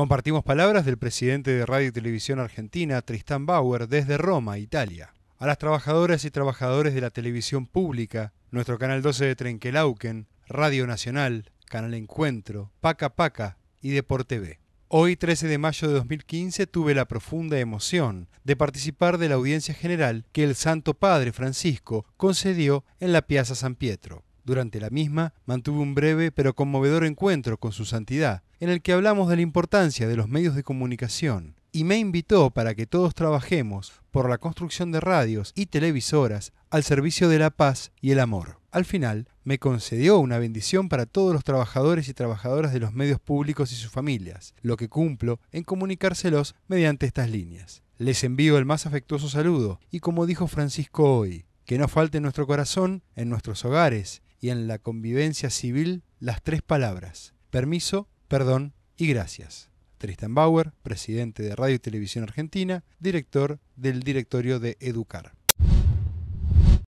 Compartimos palabras del presidente de Radio y Televisión Argentina, Tristán Bauer, desde Roma, Italia. A las trabajadoras y trabajadores de la televisión pública, nuestro canal 12 de Trenquelauken, Radio Nacional, Canal Encuentro, Paca Paca y Deporte B. Hoy, 13 de mayo de 2015, tuve la profunda emoción de participar de la audiencia general que el Santo Padre Francisco concedió en la Piazza San Pietro. Durante la misma mantuve un breve pero conmovedor encuentro con su santidad, en el que hablamos de la importancia de los medios de comunicación, y me invitó para que todos trabajemos por la construcción de radios y televisoras al servicio de la paz y el amor. Al final, me concedió una bendición para todos los trabajadores y trabajadoras de los medios públicos y sus familias, lo que cumplo en comunicárselos mediante estas líneas. Les envío el más afectuoso saludo y como dijo Francisco hoy, que no falte en nuestro corazón, en nuestros hogares y en la convivencia civil las tres palabras, permiso, perdón y gracias. Tristan Bauer, presidente de Radio y Televisión Argentina, director del directorio de Educar.